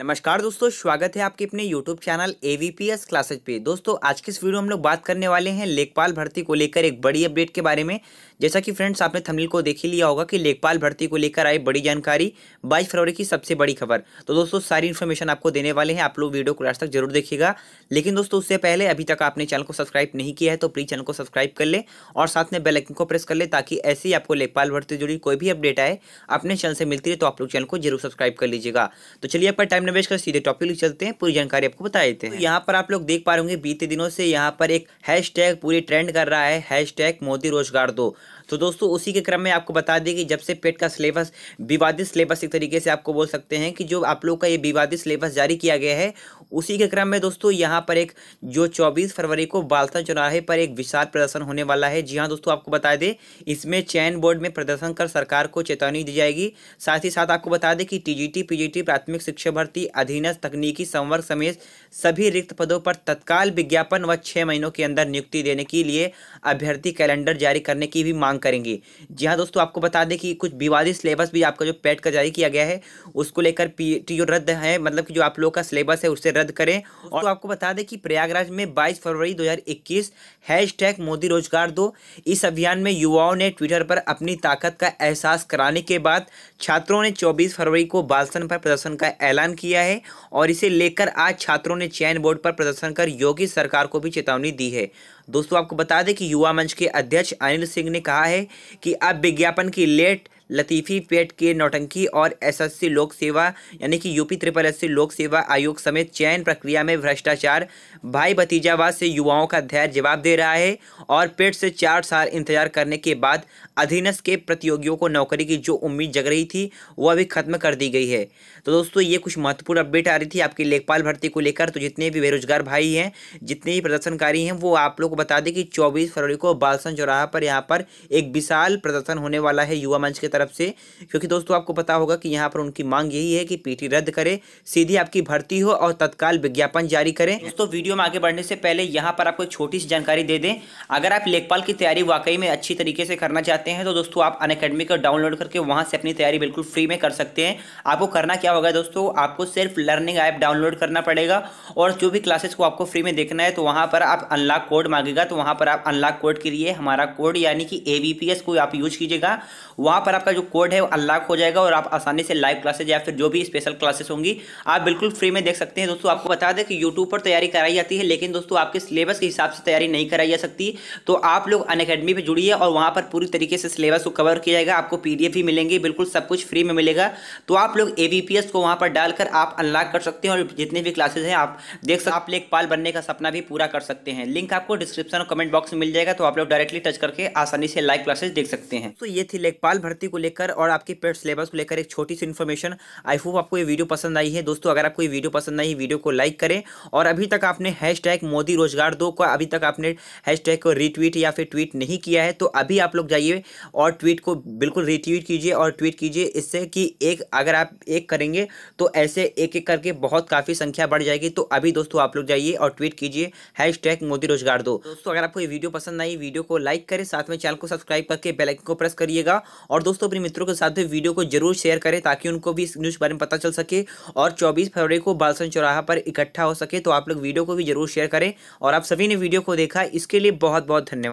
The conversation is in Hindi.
नमस्कार दोस्तों स्वागत है आपके अपने YouTube channel A V P S classes पे दोस्तों आज की इस वीडियो हम लोग बात करने वाले हैं लेखपाल भर्ती को लेकर एक बड़ी अपडेट के बारे में जैसा कि फ्रेंड्स आपने थमिल को देख ही लिया होगा कि लेखपाल भर्ती को लेकर आई बड़ी जानकारी 22 फरवरी की सबसे बड़ी खबर तो दोस्तों सारी इन्फॉर्मेशन आपको देने वाले हैं आप लोग वीडियो को लास्ट तक जरूर देखिएगा लेकिन दोस्तों उससे पहले अभी तक आपने चैनल को सब्सक्राइब नहीं किया है तो प्लीज चैनल को सब्सक्राइब कर ले और साथ में बेलाइकन को प्रेस कर ले ताकि ऐसे ही आपको लेखपाल भर्ती जुड़ी कोई भी अपडेट आए अपने चैनल से मिलती है तो आप लोग चैनल को जरूर सब्सक्राइब कर लीजिएगा तो चलिए आपका टाइम न बेच कर सीधे टॉपिक लिख चलते हैं पूरी जानकारी आपको बता देते हैं तो यहाँ पर आप लोग देख पा रहे बीते दिनों से यहाँ पर एक हैश पूरी ट्रेंड कर रहा है हैश मोदी रोजगार दो तो दोस्तों उसी के क्रम में आपको बता दें कि जब से पेट का सिलेबस विवादित सिलेबस एक तरीके से आपको बोल सकते हैं कि जो आप लोग का ये विवादित सिलेबस जारी किया गया है उसी के क्रम में दोस्तों यहाँ पर एक जो चौबीस फरवरी को बालसा चौराहे पर एक विशाल प्रदर्शन होने वाला है जी हाँ दोस्तों आपको बता दें इसमें चयन बोर्ड में प्रदर्शन कर सरकार को चेतावनी दी जाएगी साथ ही साथ आपको बता दें कि जी टी प्राथमिक शिक्षा भर्ती अधीनस्थ तकनीकी संवर्ग समेत सभी रिक्त पदों पर तत्काल विज्ञापन व छः महीनों के अंदर नियुक्ति देने के लिए अभ्यर्थी कैलेंडर जारी करने की भी मांग मांग करेंगे जी हाँ दोस्तों आपको बता दें कि कुछ विवादित सिलेबस भी आपका जो पैट का जारी किया गया है उसको लेकर पी रद्द है मतलब कि जो आप लोगों का सिलेबस है उससे रद्द करें और आपको बता दें कि प्रयागराज में बाईस फरवरी दो हज़ार मोदी रोजगार दो इस अभियान में युवाओं ने ट्विटर पर अपनी ताकत का एहसास कराने के बाद छात्रों ने 24 फरवरी को बालसन पर प्रदर्शन का ऐलान किया है और इसे लेकर आज छात्रों ने चयन बोर्ड पर प्रदर्शन कर योगी सरकार को भी चेतावनी दी है दोस्तों आपको बता दें कि युवा मंच के अध्यक्ष अनिल सिंह ने कहा है कि अब विज्ञापन की लेट लतीफ़ी पेट के नौटंकी और एसएससी लोक सेवा यानी कि यूपी त्रिपल एस लोक सेवा आयोग समेत चयन प्रक्रिया में भ्रष्टाचार भाई भतीजावाद से युवाओं का धैर्य जवाब दे रहा है और पेट से चार साल इंतजार करने के बाद अधीनस्थ के प्रतियोगियों को नौकरी की जो उम्मीद जग रही थी वह अभी खत्म कर दी गई है तो दोस्तों ये कुछ महत्वपूर्ण अपडेट आ रही थी आपकी लेखपाल भर्ती को लेकर तो जितने भी बेरोजगार भाई हैं जितने भी प्रदर्शनकारी हैं वो आप लोग को बता दें कि चौबीस फरवरी को बालसन चौराहा पर यहाँ पर एक विशाल प्रदर्शन होने वाला है युवा मंच के तरफ से क्योंकि दोस्तों आपको पता होगा कि यहाँ पर उनकी मांग यही है कि पीटी रद्द करें सीधी आपकी भर्ती हो और तत्काल विज्ञापन जारी करें दोस्तों वीडियो में आगे बढ़ने से पहले यहाँ पर आपको एक छोटी सी जानकारी दे दें अगर आप लेखपाल की तैयारी वाकई में अच्छी तरीके से करना चाहते हैं तो दोस्तों आप अन अकेडमी डाउनलोड करके वहाँ से अपनी तैयारी बिल्कुल फ्री में कर सकते हैं आपको करना क्या होगा दोस्तों आपको सिर्फ लर्निंग ऐप डाउनलोड करना पड़ेगा और जो भी क्लासेस को आपको फ्री में देखना है तो वहाँ पर आप अनलॉक कोड मांगेगा तो वहाँ पर आप अनलॉक कोड के लिए हमारा कोड यानी कि ए को आप यूज कीजिएगा वहाँ पर आपका आपका जो कोड है वो अनलॉक हो जाएगा और आप आसानी से लाइव क्लासेज या फिर जो भी स्पेशल क्लासेस होंगी आप बिल्कुल फ्री में देख सकते हैं दोस्तों आपको बता दें कि यूट्यूब पर तैयारी कराई जाती है लेकिन दोस्तों आपके सिलेबस के हिसाब से तैयारी नहीं कराई जा सकती तो आप लोग अन अकेडमी पर जुड़िए और वहाँ पर पूरी तरीके से सिलेबस को कवर किया जाएगा आपको पी भी मिलेंगे बिल्कुल सब कुछ फ्री में मिलेगा तो आप लोग ए को वहाँ पर डालकर आप अनलॉक कर सकते हैं और जितने भी क्लासेज हैं आप देख सकते आप लेखपाल बनने का सपना भी पूरा कर सकते हैं लिंक आपको डिस्क्रिप्शन और कमेंट बॉक्स में मिल जाएगा तो आप लोग डायरेक्टली टच करके आसानी से लाइव क्लासेज देख सकते हैं तो ये थी लेखपाल भर्ती को लेकर और आपके पेड सिलेबस को लेकर एक छोटी सी इन्फॉर्मेशन आई होप आपको ये वीडियो पसंद आई है दोस्तों अगर आपको ये वीडियो पसंद आई वीडियो को लाइक करें और अभी तक आपने हैशटैग मोदी रोजगार दो का अभी तक आपने हैशटैग को रिट्वीट या फिर ट्वीट नहीं किया है तो अभी आप लोग जाइए और ट्वीट को बिल्कुल रिट्वीट कीजिए और ट्वीट कीजिए इससे कि एक अगर आप एक करेंगे तो ऐसे एक एक करके बहुत काफ़ी संख्या बढ़ जाएगी तो अभी दोस्तों आप लोग जाइए और ट्वीट कीजिए हैशटैग मोदी रोजगार दो दोस्तों अगर आपको ये वीडियो पसंद आई वीडियो को लाइक करें साथ में चैनल को सब्सक्राइब करके बेलाइकन को प्रेस करिएगा और दोस्तों अपने मित्रों के साथ वीडियो को जरूर शेयर करें ताकि उनको भी इस न्यूज़ के बारे में पता चल सके और चौबीस फरवरी को बालसन चौराहा पर इकट्ठा हो सके तो आप लोग वीडियो को भी जरूर शेयर करें और आप सभी ने वीडियो को देखा इसके लिए बहुत बहुत धन्यवाद